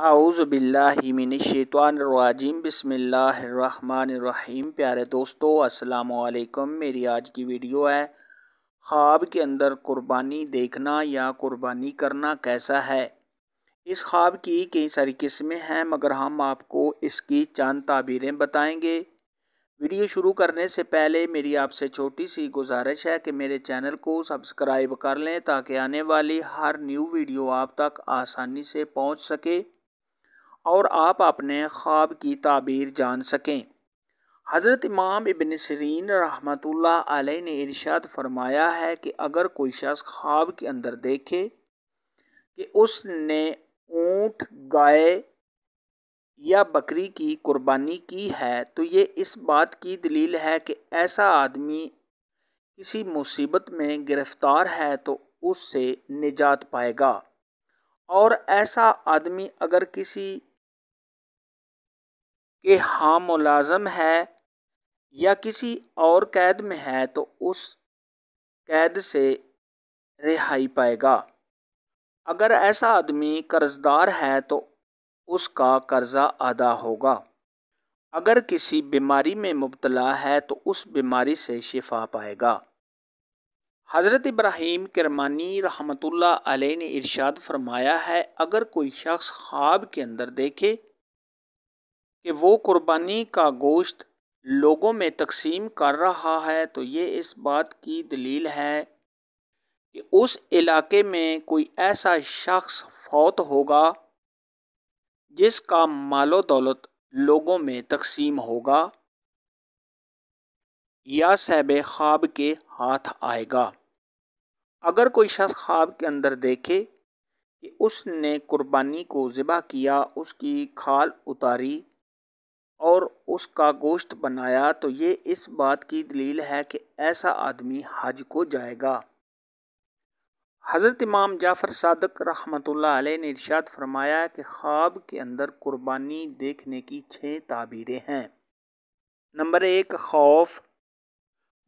आउज़बिल्लिमिनशैतवानरवाजीम बसमीम प्यारे दोस्तों अस्सलाम मेरी आज की वीडियो है ख्वाब के अंदर कुर्बानी देखना या कुर्बानी करना कैसा है इस ख्वाब की कई सारी किस्में हैं मगर हम आपको इसकी चंद ताबीरें बताएंगे वीडियो शुरू करने से पहले मेरी आपसे छोटी सी गुजारिश है कि मेरे चैनल को सब्सक्राइब कर लें ताकि आने वाली हर न्यू वीडियो आप तक आसानी से पहुंच सके और आप अपने ख्वाब की ताबीर जान सकें हज़रत इमाम इबन सरीन रहमत आलि ने इरशाद फरमाया है कि अगर कोई शख्स ख्वाब के अंदर देखे कि उसने ऊँट गाय या बकरी की कुर्बानी की है तो ये इस बात की दलील है कि ऐसा आदमी किसी मुसीबत में गिरफ़्तार है तो उससे निजात पाएगा और ऐसा आदमी अगर किसी कि हाँ मुलाजम है या किसी और कैद में है तो उस कैद से रिहाई पाएगा अगर ऐसा आदमी कर्जदार है तो उसका कर्जा अदा होगा अगर किसी बीमारी में मुबतला है तो उस बीमारी से शिफा पाएगा हज़रत इब्राहिम किरमानी रहमतुल्ला अलैह ने इरशाद फरमाया है अगर कोई शख्स ख्वाब के अंदर देखे कि वो कुर्बानी का गोश्त लोगों में तकसीम कर रहा है तो ये इस बात की दलील है कि उस इलाके में कोई ऐसा शख्स फौत होगा जिसका मालो दौलत लोगों में तकसीम होगा या सहब ख्वाब के हाथ आएगा अगर कोई शख्स ख्वाब के अंदर देखे कि उसने कुर्बानी को ज़िबा किया उसकी खाल उतारी और उसका गोश्त बनाया तो ये इस बात की दलील है कि ऐसा आदमी हज को जाएगा हज़रत इमाम जाफ़र सादक रहमत ने इर्शाद फरमाया कि ख्वाब के अंदर कुर्बानी देखने की छः ताबीरें हैं नंबर एक खौफ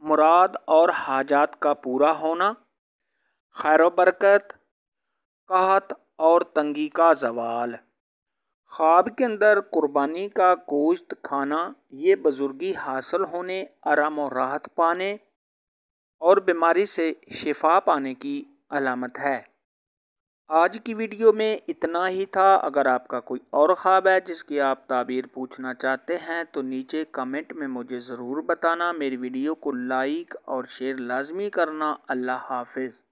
मुराद और हाजात का पूरा होना खैर बरकत कहत और तंगी का जवाल ख्वाब के अंदर कुर्बानी का गोश्त खाना ये बुज़ुर्गी हासिल होने आराम और राहत पाने और बीमारी से शिफा पाने की अलामत है आज की वीडियो में इतना ही था अगर आपका कोई और ख्वाब है जिसकी आप ताबीर पूछना चाहते हैं तो नीचे कमेंट में मुझे ज़रूर बताना मेरी वीडियो को लाइक और शेयर लाजमी करना अल्लाह हाफिज़